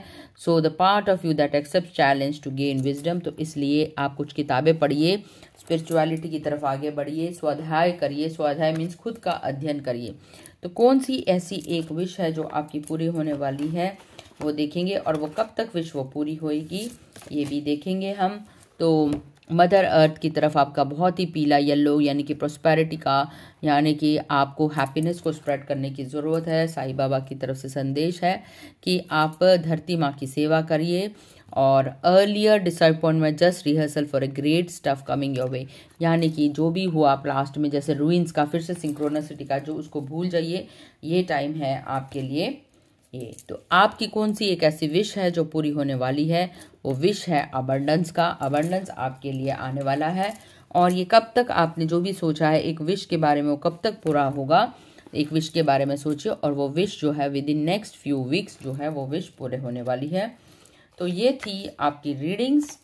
so the part of you that accept challenge to gain wisdom तो इसलिए आप कुछ किताबें पढ़िए स्पिरिचुअलिटी की तरफ आगे बढ़िए स्वाध्याय करिए स्वाध्याय मीन्स खुद का अध्ययन करिए तो कौन सी ऐसी एक विश है जो आपकी पूरी होने वाली है वो देखेंगे और वो कब तक विश वो पूरी होएगी ये भी देखेंगे हम तो मदर अर्थ की तरफ आपका बहुत ही पीला येलो यानी कि प्रोस्पैरिटी का यानी कि आपको हैप्पीनेस को स्प्रेड करने की ज़रूरत है साईं बाबा की तरफ से संदेश है कि आप धरती माँ की सेवा करिए और earlier disappointment just rehearsal for a great stuff coming your way यानी कि जो भी हुआ आप लास्ट में जैसे रूइंस का फिर से सिंक्रोनसिटी का जो उसको भूल जाइए ये टाइम है आपके लिए ये तो आपकी कौन सी एक ऐसी विश है जो पूरी होने वाली है वो विश है अबंडेंस का अबंडेंस आपके लिए आने वाला है और ये कब तक आपने जो भी सोचा है एक विश के बारे में वो कब तक पूरा होगा एक विश के बारे में सोचिए और वो विश जो है within next few weeks जो है वो विश पूरे होने वाली है तो ये थी आपकी रीडिंग्स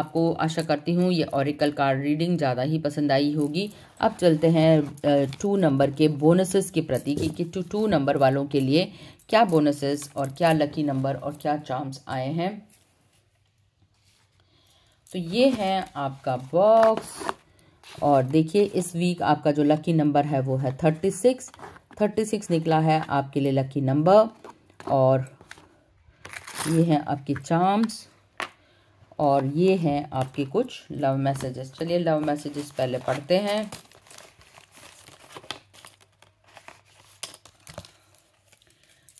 आपको आशा करती हूँ ये औरिकल कार्ड रीडिंग ज़्यादा ही पसंद आई होगी अब चलते हैं टू नंबर के बोनसेस के प्रति कि टू टू नंबर वालों के लिए क्या बोनसेस और क्या लकी नंबर और क्या चार्म्स आए हैं तो ये है आपका बॉक्स और देखिए इस वीक आपका जो लकी नंबर है वो है थर्टी सिक्स थर्टी सिक्स निकला है आपके लिए लकी नंबर और ये हैं आपके चार्म्स और ये हैं आपके कुछ लव मैसेजेस चलिए लव मैसेजेस पहले पढ़ते हैं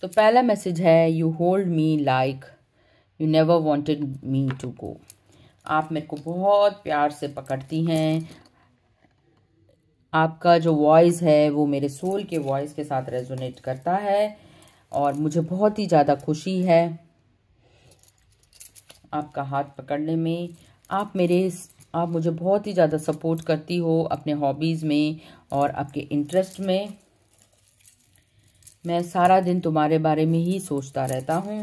तो पहला मैसेज है you hold me like you never wanted me to go आप मेरे को बहुत प्यार से पकड़ती हैं आपका जो वॉइस है वो मेरे सोल के वॉइस के साथ रेजोनेट करता है और मुझे बहुत ही ज़्यादा खुशी है आपका हाथ पकड़ने में आप मेरे आप मुझे बहुत ही ज़्यादा सपोर्ट करती हो अपने हॉबीज़ में और आपके इंटरेस्ट में मैं सारा दिन तुम्हारे बारे में ही सोचता रहता हूँ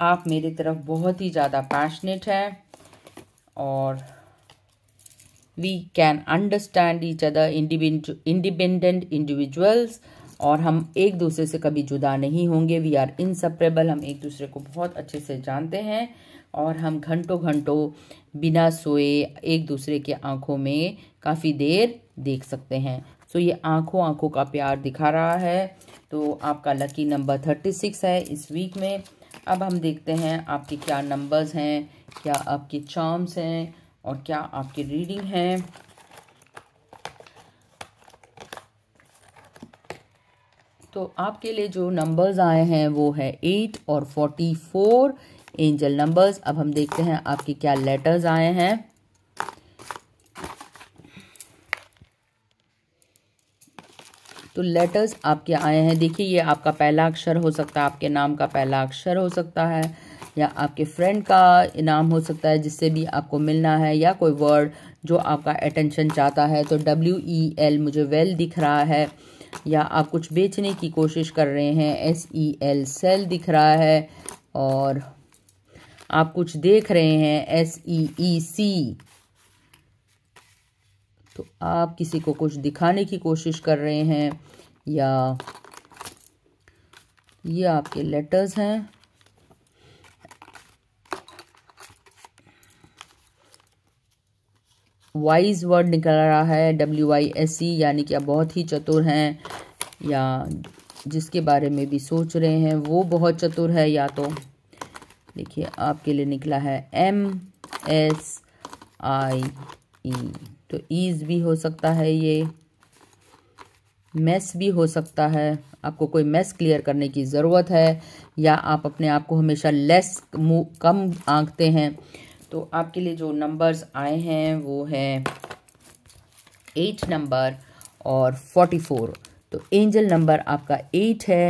आप मेरी तरफ बहुत ही ज़्यादा पैशनेट हैं और we can understand each other independent individuals और हम एक दूसरे से कभी जुदा नहीं होंगे वी आर इनसपरेबल हम एक दूसरे को बहुत अच्छे से जानते हैं और हम घंटों घंटों बिना सोए एक दूसरे के आँखों में काफ़ी देर देख सकते हैं तो ये आंखों आंखों का प्यार दिखा रहा है तो आपका लकी नंबर थर्टी सिक्स है इस वीक में अब हम देखते हैं आपके क्या नंबर्स हैं क्या आपके चार्म्स हैं और क्या आपकी रीडिंग है तो आपके लिए जो नंबर्स आए हैं वो है एट और फोर्टी फोर एंजल नंबर्स अब हम देखते हैं आपके क्या लेटर्स आए हैं तो लेटर्स आपके आए हैं देखिए ये आपका पहला अक्षर हो सकता है आपके नाम का पहला अक्षर हो सकता है या आपके फ्रेंड का इनाम हो सकता है जिससे भी आपको मिलना है या कोई वर्ड जो आपका अटेंशन चाहता है तो डब्ल्यू ई एल मुझे वेल दिख रहा है या आप कुछ बेचने की कोशिश कर रहे हैं एस ई एल सेल दिख रहा है और आप कुछ देख रहे हैं एस ई ई सी तो आप किसी को कुछ दिखाने की कोशिश कर रहे हैं या ये आपके लेटर्स हैं वाइज वर्ड निकल रहा है डब्ल्यू वाई एस ई यानी कि आप बहुत ही चतुर हैं या जिसके बारे में भी सोच रहे हैं वो बहुत चतुर है या तो देखिए आपके लिए निकला है एम एस आई ई तो ईज भी हो सकता है ये मैस भी हो सकता है आपको कोई मैस क्लियर करने की ज़रूरत है या आप अपने आप को हमेशा लेस कम आंकते हैं तो आपके लिए जो नंबर्स आए हैं वो है एट नंबर और फोर्टी फोर तो एंजल नंबर आपका एट है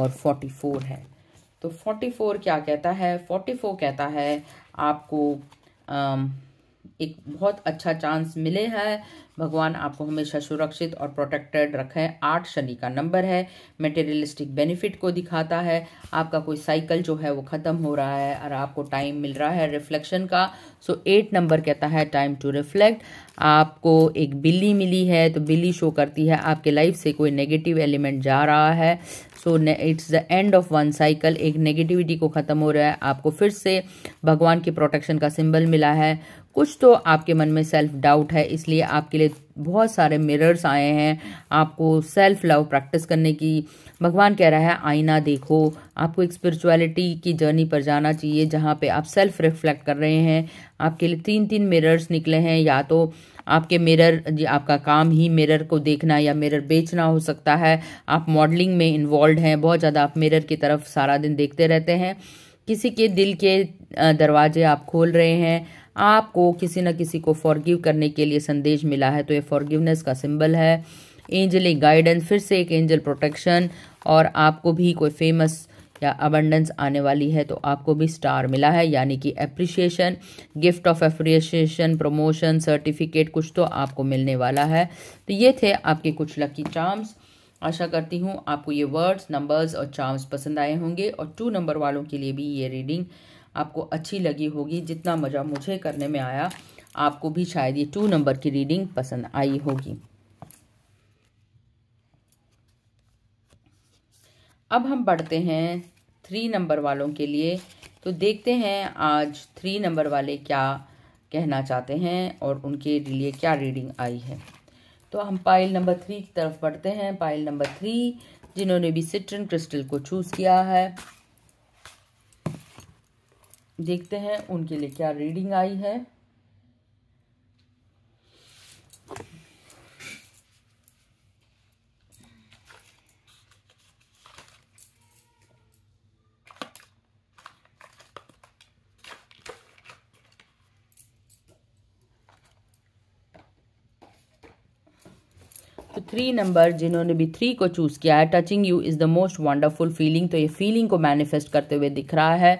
और फोर्टी फोर है तो फोर्टी फोर क्या कहता है फोर्टी फोर कहता है आपको आम, um, एक बहुत अच्छा चांस मिले हैं भगवान आपको हमेशा सुरक्षित और प्रोटेक्टेड रखें आठ शनि का नंबर है मेटेरियलिस्टिक बेनिफिट को दिखाता है आपका कोई साइकिल जो है वो ख़त्म हो रहा है और आपको टाइम मिल रहा है रिफ्लेक्शन का सो एट नंबर कहता है टाइम टू रिफ्लेक्ट आपको एक बिल्ली मिली है तो बिल्ली शो करती है आपके लाइफ से कोई नेगेटिव एलिमेंट जा रहा है so it's the end of one cycle एक नेगेटिविटी को ख़त्म हो रहा है आपको फिर से भगवान की प्रोटेक्शन का सिंबल मिला है कुछ तो आपके मन में सेल्फ डाउट है इसलिए आपके लिए बहुत सारे मिरर्स आए हैं आपको सेल्फ लव प्रैक्टिस करने की भगवान कह रहा है आईना देखो आपको एक स्पिरिचुअलिटी की जर्नी पर जाना चाहिए जहाँ पे आप सेल्फ रिफ्लेक्ट कर रहे हैं आपके लिए तीन तीन मिरर्स निकले हैं या तो आपके मिरर आपका काम ही मिरर को देखना या मिरर बेचना हो सकता है आप मॉडलिंग में इन्वॉल्व हैं बहुत ज़्यादा आप मिरर की तरफ सारा दिन देखते रहते हैं किसी के दिल के दरवाजे आप खोल रहे हैं आपको किसी न किसी को फॉरगिव करने के लिए संदेश मिला है तो ये फॉरगिवनेस का सिंबल है एंजली गाइडेंस फिर से एक एंजल प्रोटेक्शन और आपको भी कोई फेमस या अबंडेंस आने वाली है तो आपको भी स्टार मिला है यानी कि appreciation gift of appreciation promotion certificate कुछ तो आपको मिलने वाला है तो ये थे आपके कुछ लकी चार्म्स आशा करती हूँ आपको ये वर्ड्स नंबर्स और चार्म्स पसंद आए होंगे और टू नंबर वालों के लिए भी ये रीडिंग आपको अच्छी लगी होगी जितना मज़ा मुझे करने में आया आपको भी शायद ये टू नंबर की रीडिंग पसंद आई होगी अब हम बढ़ते हैं थ्री नंबर वालों के लिए तो देखते हैं आज थ्री नंबर वाले क्या कहना चाहते हैं और उनके लिए क्या रीडिंग आई है तो हम पाइल नंबर थ्री की तरफ बढ़ते हैं पाइल नंबर थ्री जिन्होंने भी सिट्रन क्रिस्टल को चूज़ किया है देखते हैं उनके लिए क्या रीडिंग आई है तो थ्री नंबर जिन्होंने भी थ्री को चूज़ किया है touching you is the most wonderful feeling तो ये फीलिंग को मैनिफेस्ट करते हुए दिख रहा है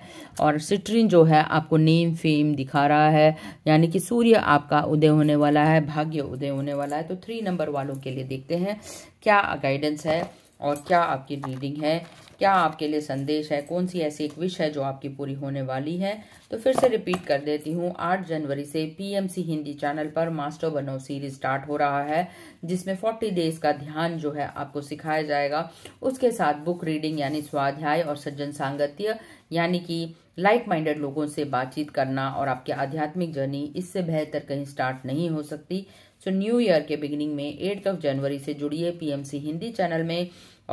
और सिट्रीन जो है आपको नेम फेम दिखा रहा है यानी कि सूर्य आपका उदय होने वाला है भाग्य उदय होने वाला है तो थ्री नंबर वालों के लिए देखते हैं क्या गाइडेंस है और क्या आपकी रीडिंग है क्या आपके लिए संदेश है कौन सी ऐसी एक विश है जो आपकी पूरी होने वाली है तो फिर से रिपीट कर देती हूँ 8 जनवरी से पीएमसी हिंदी चैनल पर मास्टर बनो सीरीज स्टार्ट हो रहा है जिसमें 40 डेज का ध्यान जो है आपको सिखाया जाएगा उसके साथ बुक रीडिंग यानी स्वाध्याय और सज्जन सांगत्य यानी कि लाइक माइंडेड लोगों से बातचीत करना और आपकी आध्यात्मिक जर्नी इससे बेहतर कहीं स्टार्ट नहीं हो सकती सो न्यू ईयर के बिगिनिंग में एट्थ ऑफ जनवरी से जुड़िए पीएमसी हिंदी चैनल में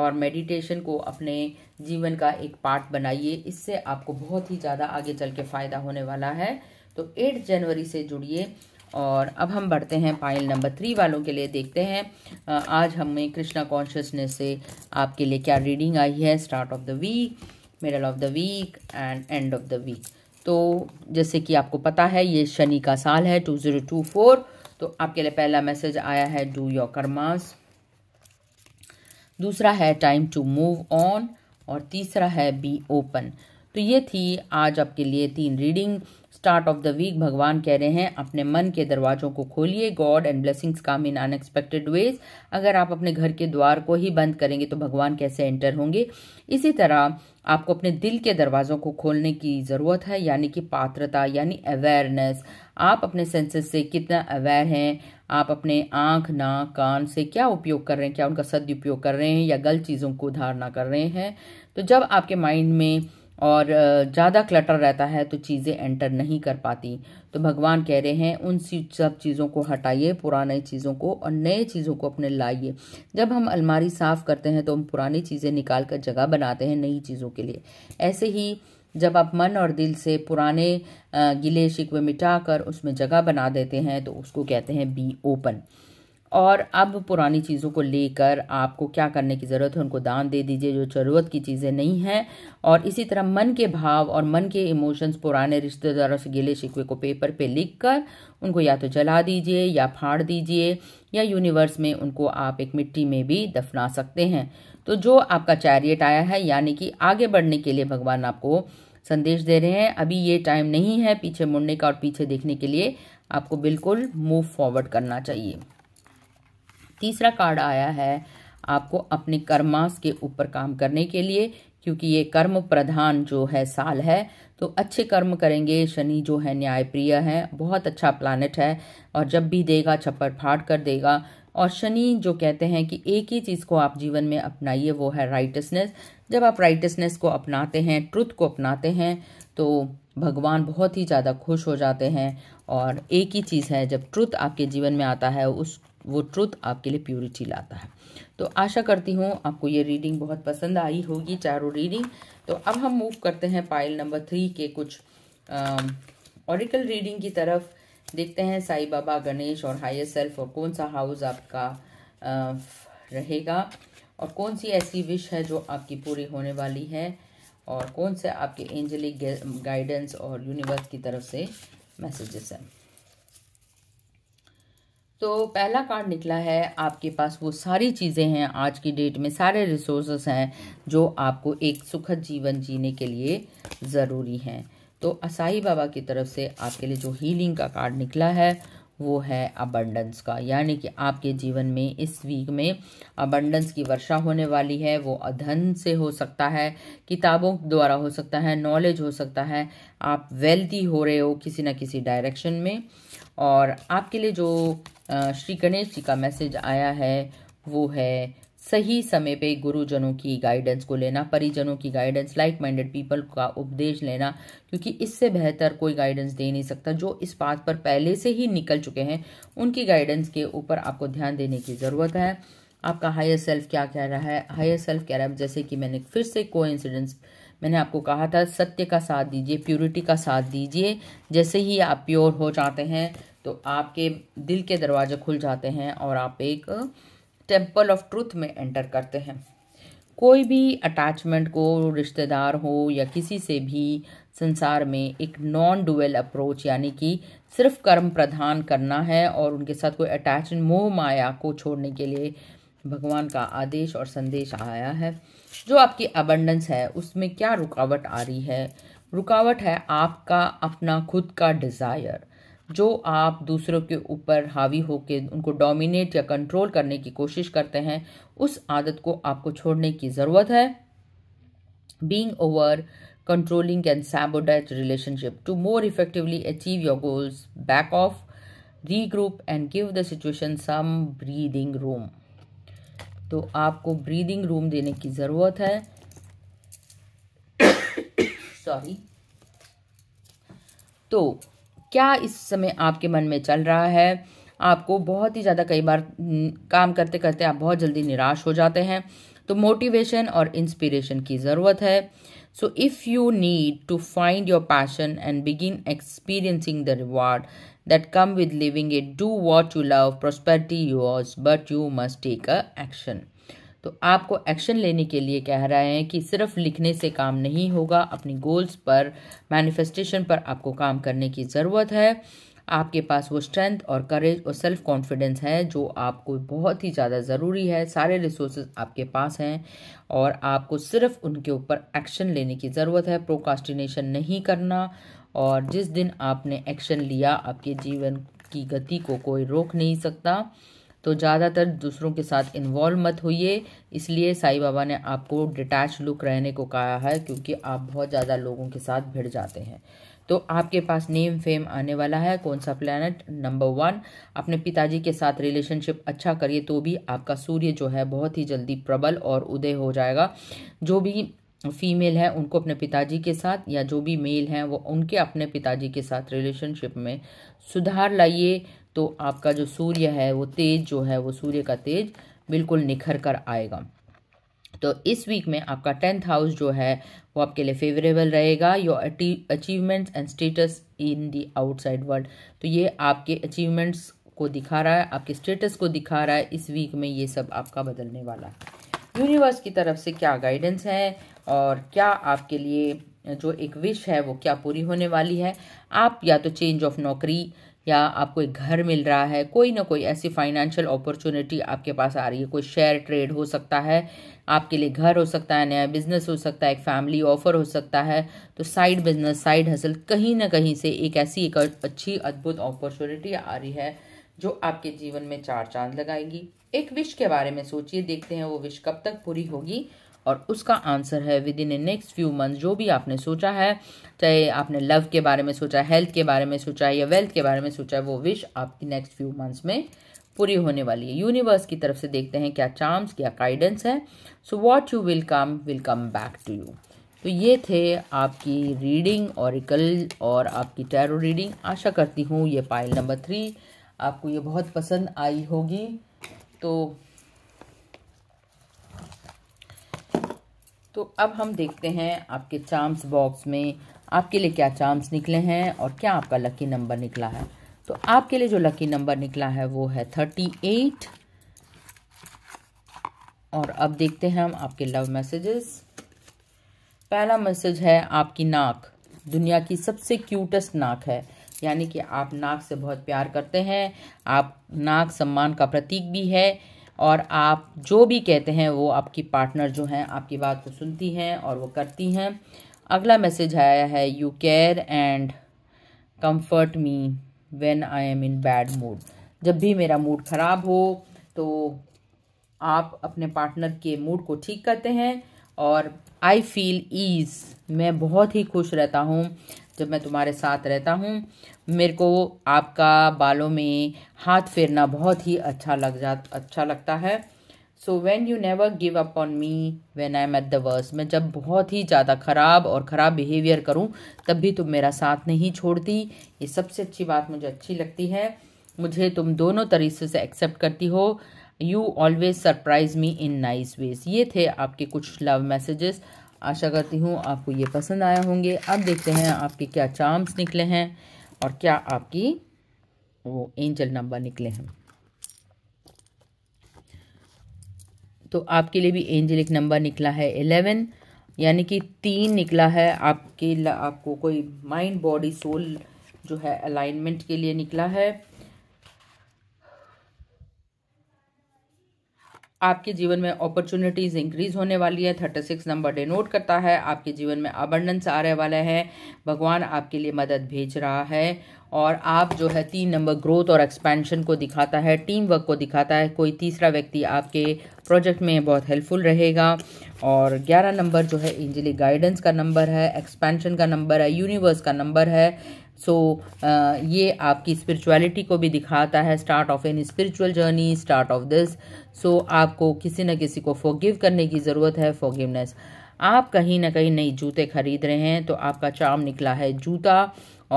और मेडिटेशन को अपने जीवन का एक पार्ट बनाइए इससे आपको बहुत ही ज़्यादा आगे चल के फ़ायदा होने वाला है तो एट जनवरी से जुड़िए और अब हम बढ़ते हैं पाइल नंबर थ्री वालों के लिए देखते हैं आज हमें कृष्णा कॉन्शियसनेस से आपके लिए क्या रीडिंग आई है start of the week middle of the week and end of the week तो जैसे कि आपको पता है ये शनि का साल है टू ज़ीरो टू फोर तो आपके लिए पहला मैसेज आया है डू योर कर्मास दूसरा है टाइम टू मूव ऑन और तीसरा है बी ओपन तो ये थी आज आपके लिए तीन reading start of the week भगवान कह रहे हैं अपने मन के दरवाजों को खोलिए God and blessings come in unexpected ways अगर आप अपने घर के द्वार को ही बंद करेंगे तो भगवान कैसे एंटर होंगे इसी तरह आपको अपने दिल के दरवाज़ों को खोलने की ज़रूरत है यानी कि पात्रता यानी अवेयरनेस आप अपने सेंसेस से कितना अवेयर हैं आप अपने आँख नाक कान से क्या उपयोग कर रहे हैं क्या उनका सदुपयोग कर रहे हैं या गलत चीज़ों को धारणा कर रहे हैं तो जब आपके माइंड में और ज़्यादा क्लटर रहता है तो चीज़ें एंटर नहीं कर पाती तो भगवान कह रहे हैं उन सब चीज़ों को हटाइए पुराने चीज़ों को और नए चीज़ों को अपने लाइए जब हम अलमारी साफ़ करते हैं तो हम पुरानी चीज़ें निकाल कर जगह बनाते हैं नई चीज़ों के लिए ऐसे ही जब आप मन और दिल से पुराने गिले शिकवे कर उसमें जगह बना देते हैं तो उसको कहते हैं बी ओपन और अब पुरानी चीज़ों को लेकर आपको क्या करने की ज़रूरत है उनको दान दे दीजिए जो ज़रूरत की चीज़ें नहीं हैं और इसी तरह मन के भाव और मन के इमोशंस पुराने रिश्तेदारों से गिले शिकवे को पेपर पे लिख कर उनको या तो जला दीजिए या फाड़ दीजिए या यूनिवर्स में उनको आप एक मिट्टी में भी दफना सकते हैं तो जो आपका चैरियट आया है यानी कि आगे बढ़ने के लिए भगवान आपको संदेश दे रहे हैं अभी ये टाइम नहीं है पीछे मुड़ने का और पीछे देखने के लिए आपको बिल्कुल मूव फॉरवर्ड करना चाहिए तीसरा कार्ड आया है आपको अपने कर्मास के ऊपर काम करने के लिए क्योंकि ये कर्म प्रधान जो है साल है तो अच्छे कर्म करेंगे शनि जो है न्यायप्रिय है बहुत अच्छा प्लानट है और जब भी देगा छप्पर फाड़ कर देगा और शनि जो कहते हैं कि एक ही चीज़ को आप जीवन में अपनाइए वो है राइटसनेस जब आप राइटसनेस को अपनाते हैं ट्रुथ को अपनाते हैं तो भगवान बहुत ही ज़्यादा खुश हो जाते हैं और एक ही चीज़ है जब ट्रुथ आपके जीवन में आता है उस वो ट्रुथ आपके लिए प्योरिटी लाता है तो आशा करती हूँ आपको ये रीडिंग बहुत पसंद आई होगी चारों रीडिंग तो अब हम मूव करते हैं पाइल नंबर थ्री के कुछ ऑरिकल रीडिंग की तरफ देखते हैं साई बाबा गणेश और हायर सेल्फ और कौन सा हाउस आपका आ, रहेगा और कौन सी ऐसी विश है जो आपकी पूरी होने वाली है और कौन से आपके एंजलिक गाइडेंस और यूनिवर्स की तरफ से मैसेजेस हैं तो पहला कार्ड निकला है आपके पास वो सारी चीज़ें हैं आज की डेट में सारे रिसोर्सेस हैं जो आपको एक सुखद जीवन जीने के लिए ज़रूरी हैं तो असाई बाबा की तरफ से आपके लिए जो हीलिंग का कार्ड निकला है वो है अबंडेंस का यानी कि आपके जीवन में इस वीक में अबंडेंस की वर्षा होने वाली है वो अधन से हो सकता है किताबों द्वारा हो सकता है नॉलेज हो सकता है आप वेल्दी हो रहे हो किसी ना किसी डायरेक्शन में और आपके लिए जो श्री गणेश जी का मैसेज आया है वो है सही समय पे गुरुजनों की गाइडेंस को लेना परिजनों की गाइडेंस लाइक माइंडेड पीपल का उपदेश लेना क्योंकि इससे बेहतर कोई गाइडेंस दे नहीं सकता जो इस बात पर पहले से ही निकल चुके हैं उनकी गाइडेंस के ऊपर आपको ध्यान देने की ज़रूरत है आपका हायर सेल्फ क्या कह रहा है हायर सेल्फ कह रहा है जैसे कि मैंने फिर से को मैंने आपको कहा था सत्य का साथ दीजिए प्योरिटी का साथ दीजिए जैसे ही आप प्योर हो जाते हैं तो आपके दिल के दरवाजे खुल जाते हैं और आप एक टेम्पल ऑफ ट्रूथ में एंटर करते हैं कोई भी अटैचमेंट को रिश्तेदार हो या किसी से भी संसार में एक नॉन डुअल अप्रोच यानी कि सिर्फ कर्म प्रधान करना है और उनके साथ कोई अटैचमेंट मोह माया को छोड़ने के लिए भगवान का आदेश और संदेश आया है जो आपकी अबंडेंस है उसमें क्या रुकावट आ रही है रुकावट है आपका अपना खुद का डिज़ायर जो आप दूसरों के ऊपर हावी होकर उनको डोमिनेट या कंट्रोल करने की कोशिश करते हैं उस आदत को आपको छोड़ने की ज़रूरत है being over controlling and sabotage relationship to more effectively achieve your goals back off regroup and give the situation some breathing room तो आपको ब्रीदिंग रूम देने की ज़रूरत है सॉरी तो क्या इस समय आपके मन में चल रहा है आपको बहुत ही ज़्यादा कई बार काम करते करते आप बहुत जल्दी निराश हो जाते हैं तो मोटिवेशन और इंस्पिरेशन की ज़रूरत है so if you need to find your passion and begin experiencing the reward that come with living it do what you love prosperity yours but you must take a action तो आपको action लेने के लिए कह रहे हैं कि सिर्फ लिखने से काम नहीं होगा अपनी गोल्स पर मैनिफेस्टेशन पर आपको काम करने की ज़रूरत है आपके पास वो स्ट्रेंथ और करेज और सेल्फ कॉन्फिडेंस है जो आपको बहुत ही ज़्यादा ज़रूरी है सारे रिसोर्सेज आपके पास हैं और आपको सिर्फ उनके ऊपर एक्शन लेने की ज़रूरत है प्रोकास्टिनेशन नहीं करना और जिस दिन आपने एक्शन लिया आपके जीवन की गति को कोई रोक नहीं सकता तो ज़्यादातर दूसरों के साथ इन्वॉल्व मत होइए इसलिए साईं बाबा ने आपको डिटैच लुक रहने को कहा है क्योंकि आप बहुत ज़्यादा लोगों के साथ भिड़ जाते हैं तो आपके पास नेम फेम आने वाला है कौन सा प्लैनेट नंबर वन अपने पिताजी के साथ रिलेशनशिप अच्छा करिए तो भी आपका सूर्य जो है बहुत ही जल्दी प्रबल और उदय हो जाएगा जो भी फीमेल है उनको अपने पिताजी के साथ या जो भी मेल हैं वो उनके अपने पिताजी के साथ रिलेशनशिप में सुधार लाइए तो आपका जो सूर्य है वो तेज जो है वो सूर्य का तेज बिल्कुल निखर कर आएगा तो इस वीक में आपका टेंथ हाउस जो है वो आपके लिए फेवरेबल रहेगा your achievements and status in the outside world तो ये आपके अचीवमेंट्स को दिखा रहा है आपके स्टेटस को दिखा रहा है इस वीक में ये सब आपका बदलने वाला है यूनिवर्स की तरफ से क्या गाइडेंस है और क्या आपके लिए जो एक विश है वो क्या पूरी होने वाली है आप या तो चेंज ऑफ नौकरी या आपको एक घर मिल रहा है कोई ना कोई ऐसी फाइनेंशियल अपॉर्चुनिटी आपके पास आ रही है कोई शेयर ट्रेड हो सकता है आपके लिए घर हो सकता है नया बिजनेस हो सकता है एक फैमिली ऑफर हो सकता है तो साइड बिजनेस साइड हसल कहीं ना कहीं से एक ऐसी एक अच्छी अद्भुत अपॉर्चुनिटी आ रही है जो आपके जीवन में चार चांद लगाएगी एक विश के बारे में सोचिए देखते हैं वो विश कब तक पूरी होगी और उसका आंसर है within a next few month जो भी आपने सोचा है चाहे आपने लव के बारे में सोचा हेल्थ के बारे में सोचा या वेल्थ के बारे में सोचा वो विश आपकी नेक्स्ट फ्यू मंथ्स में पूरी होने वाली है यूनिवर्स की तरफ से देखते हैं क्या चांस क्या गाइडेंस है so what you will come will come back to you तो ये थे आपकी रीडिंग और और आपकी टैरो रीडिंग आशा करती हूँ ये पाइल नंबर थ्री आपको ये बहुत पसंद आई होगी तो तो अब हम देखते हैं आपके चार्म्स बॉक्स में आपके लिए क्या चार्म्स निकले हैं और क्या आपका लकी नंबर निकला है तो आपके लिए जो लकी नंबर निकला है वो है थर्टी एट और अब देखते हैं हम आपके लव मैसेजेस पहला मैसेज है आपकी नाक दुनिया की सबसे क्यूटेस्ट नाक है यानी कि आप नाक से बहुत प्यार करते हैं आप नाक सम्मान का प्रतीक भी है और आप जो भी कहते हैं वो आपकी पार्टनर जो हैं आपकी बात को सुनती हैं और वो करती हैं अगला मैसेज आया है you care and comfort me when I am in bad mood जब भी मेरा मूड ख़राब हो तो आप अपने पार्टनर के मूड को ठीक करते हैं और आई फील ईज़ मैं बहुत ही खुश रहता हूँ जब मैं तुम्हारे साथ रहता हूँ मेरे को आपका बालों में हाथ फेरना बहुत ही अच्छा लग जा अच्छा लगता है so when you never give up on me when I am at the worse मैं जब बहुत ही ज़्यादा ख़राब और ख़राब बिहेवियर करूँ तब भी तुम मेरा साथ नहीं छोड़ती ये सबसे अच्छी बात मुझे अच्छी लगती है मुझे तुम दोनों तरीके से एक्सेप्ट करती हो you always surprise me in nice ways ये थे आपके कुछ लव मैसेजेस आशा करती हूँ आपको ये पसंद आए होंगे अब देखते हैं आपके क्या चार्म्स निकले हैं और क्या आपकी वो एंजल नंबर निकले हैं तो आपके लिए भी एंजल एक नंबर निकला है एलेवन यानी कि तीन निकला है आपके आपको कोई माइंड बॉडी सोल जो है अलाइनमेंट के लिए निकला है आपके जीवन में अपॉर्चुनिटीज इंक्रीज होने वाली है थर्टी सिक्स नंबर डिनोट करता है आपके जीवन में अबंडेंस आ रहे वाला है भगवान आपके लिए मदद भेज रहा है और आप जो है तीन नंबर ग्रोथ और एक्सपेंशन को दिखाता है टीम वर्क को दिखाता है कोई तीसरा व्यक्ति आपके प्रोजेक्ट में बहुत हेल्पफुल रहेगा और ग्यारह नंबर जो है इंजली गाइडेंस का नंबर है एक्सपेंशन का नंबर है यूनिवर्स का नंबर है सो so, uh, ये आपकी स्पिरिचुअलिटी को भी दिखाता है start of an spiritual journey start of this so आपको किसी न किसी को फोगिव करने की ज़रूरत है फोगिवनेस आप कहीं ना कहीं नई जूते खरीद रहे हैं तो आपका चार्म निकला है जूता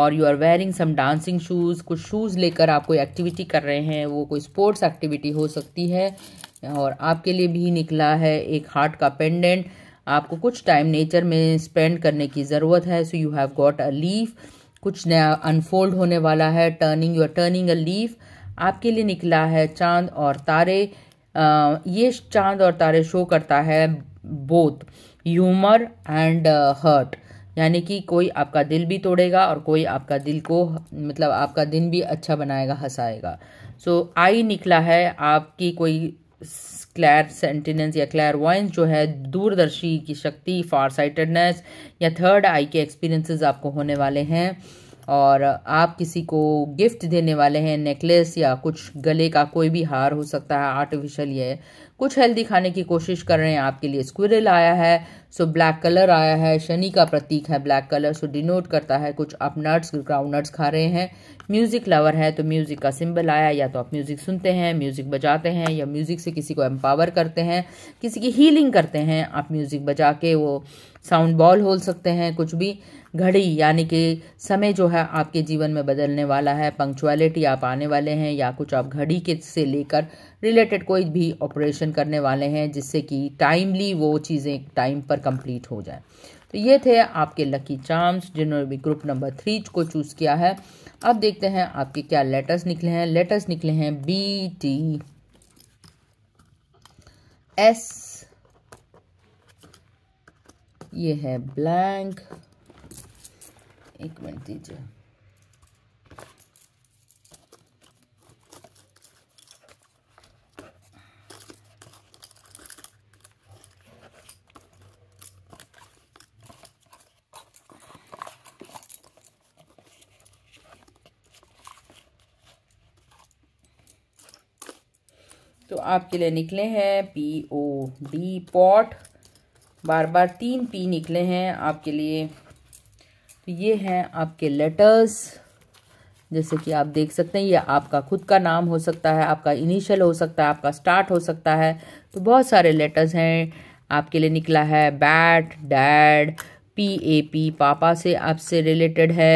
और you are wearing some dancing shoes कुछ शूज़ लेकर आप कोई एक्टिविटी कर रहे हैं वो कोई स्पोर्ट्स एक्टिविटी हो सकती है और आपके लिए भी निकला है एक हार्ट का पेंडेंट आपको कुछ टाइम नेचर में स्पेंड करने की ज़रूरत है so you have got a leaf कुछ नया अनफोल्ड होने वाला है turning your turning a leaf आपके लिए निकला है चांद और तारे आ, ये चांद और तारे शो करता है बोथ ह्यूमर एंड हर्ट यानी कि कोई आपका दिल भी तोड़ेगा और कोई आपका दिल को मतलब आपका दिन भी अच्छा बनाएगा हंसाएगा सो so, आई निकला है आपकी कोई क्लैर सेंटिनेंस या क्लैर वॉइंस जो है दूरदर्शी की शक्ति फार साइटेडनेस या थर्ड आई के एक्सपीरियंसेस आपको होने वाले हैं और आप किसी को गिफ्ट देने वाले हैं नेकलेस या कुछ गले का कोई भी हार हो सकता है आर्टिफिशियल ये कुछ हेल्दी खाने की कोशिश कर रहे हैं आपके लिए स्क्विरल आया है सो ब्लैक कलर आया है शनि का प्रतीक है ब्लैक कलर सो डिनोट करता है कुछ आप नट्स ग्राउंड नट्स खा रहे हैं म्यूजिक लवर है तो म्यूजिक का सिंबल आया या तो आप म्यूजिक सुनते हैं म्यूजिक बजाते हैं या म्यूजिक से किसी को एम्पावर करते हैं किसी की हीलिंग करते हैं आप म्यूजिक बजा के वो साउंड बॉल होल सकते हैं कुछ भी घड़ी यानी कि समय जो है आपके जीवन में बदलने वाला है पंक्चुअलिटी आप आने वाले हैं या कुछ आप घड़ी के से लेकर रिलेटेड कोई भी ऑपरेशन करने वाले हैं जिससे कि टाइमली वो चीज़ें टाइम पर कंप्लीट हो जाए तो ये थे आपके लकी चांस जिन्होंने भी ग्रुप नंबर थ्री को चूज़ किया है अब देखते हैं आपके क्या लेटर्स निकले हैं लेटर्स निकले हैं बी टी एस ये है ब्लैंक एक मिनट दीजिए तो आपके लिए निकले हैं पी ओ डी पॉट बार बार तीन पी निकले हैं आपके लिए तो ये हैं आपके लेटर्स जैसे कि आप देख सकते हैं ये आपका खुद का नाम हो सकता है आपका इनिशियल हो सकता है आपका स्टार्ट हो सकता है तो बहुत सारे लेटर्स हैं आपके लिए निकला है bat dad P A P पापा से आपसे रिलेटेड है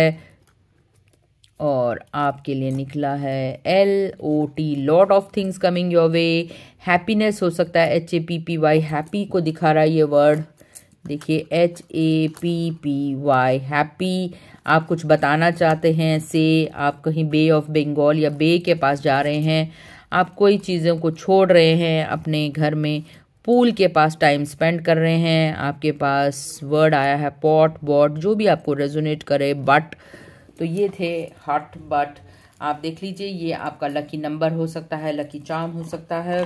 और आपके लिए निकला है L O T lot of things coming your way happiness हो सकता है H A P P Y happy को दिखा रहा है ये वर्ड देखिए H A P P Y happy आप कुछ बताना चाहते हैं से आप कहीं बे ऑफ बंगाल या बे के पास जा रहे हैं आप कोई चीज़ों को छोड़ रहे हैं अपने घर में पूल के पास टाइम स्पेंड कर रहे हैं आपके पास वर्ड आया है पॉट बॉट जो भी आपको रेजोनेट करे बट तो ये थे हार्ट बट आप देख लीजिए ये आपका लकी नंबर हो सकता है लकी चार्म हो सकता है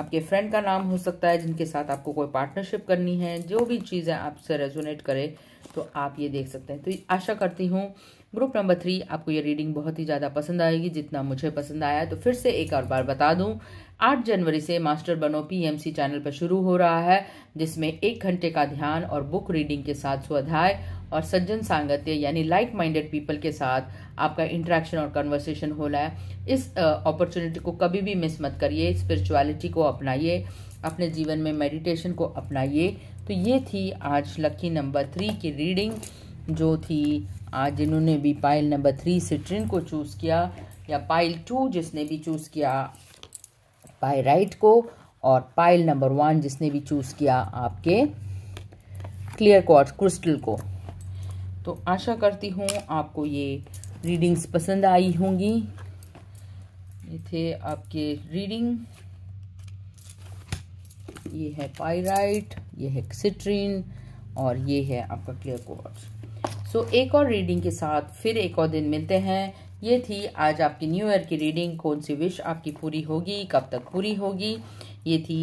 आपके फ्रेंड का नाम हो सकता है जिनके साथ आपको कोई पार्टनरशिप करनी है जो भी चीज़ें आपसे रेजोनेट करे तो आप ये देख सकते हैं तो आशा करती हूँ ग्रुप नंबर थ्री आपको ये रीडिंग बहुत ही ज़्यादा पसंद आएगी जितना मुझे पसंद आया तो फिर से एक और बार बता दूँ आठ जनवरी से मास्टर बनो पी चैनल पर शुरू हो रहा है जिसमें एक घंटे का ध्यान और बुक रीडिंग के साथ स्वाध्याय और सज्जन सांगत्य यानी लाइक माइंडेड पीपल के साथ आपका इंट्रैक्शन और कन्वर्सेशन हो रहा है इस अपॉर्चुनिटी को कभी भी मिस मत करिए स्पिरिचुअलिटी को अपनाइए अपने जीवन में मेडिटेशन को अपनाइए तो ये थी आज लकी नंबर थ्री की रीडिंग जो थी आज जिन्होंने भी पाइल नंबर थ्री सिट्रिन को चूज़ किया या पाइल टू जिसने भी चूज़ किया पाइराइट को और पाइल नंबर वन जिसने भी चूज़ किया आपके क्लियर क्वार्ट्स क्रिस्टल को तो आशा करती हूँ आपको ये रीडिंग्स पसंद आई होंगी ये थे आपके रीडिंग ये है पाइराइट ये है एक्सिट्रीन और ये है आपका क्लियर कोर्ट सो एक और रीडिंग के साथ फिर एक और दिन मिलते हैं ये थी आज आपकी न्यू ईयर की रीडिंग कौन सी विश आपकी पूरी होगी कब तक पूरी होगी ये थी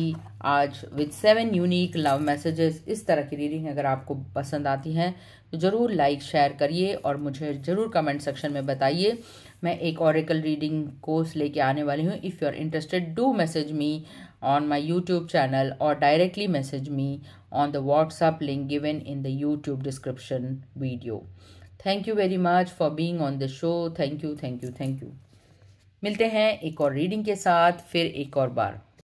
आज with seven unique love messages इस तरह की रीडिंग अगर आपको पसंद आती हैं ज़रूर लाइक शेयर करिए और मुझे ज़रूर कमेंट सेक्शन में बताइए मैं एक औरिकल रीडिंग कोर्स लेके आने वाली हूँ if you are interested do message me on my YouTube channel और directly message me on the WhatsApp link given in the YouTube description video thank you very much for being on the show thank you thank you thank you मिलते हैं एक और reading के साथ फिर एक और बार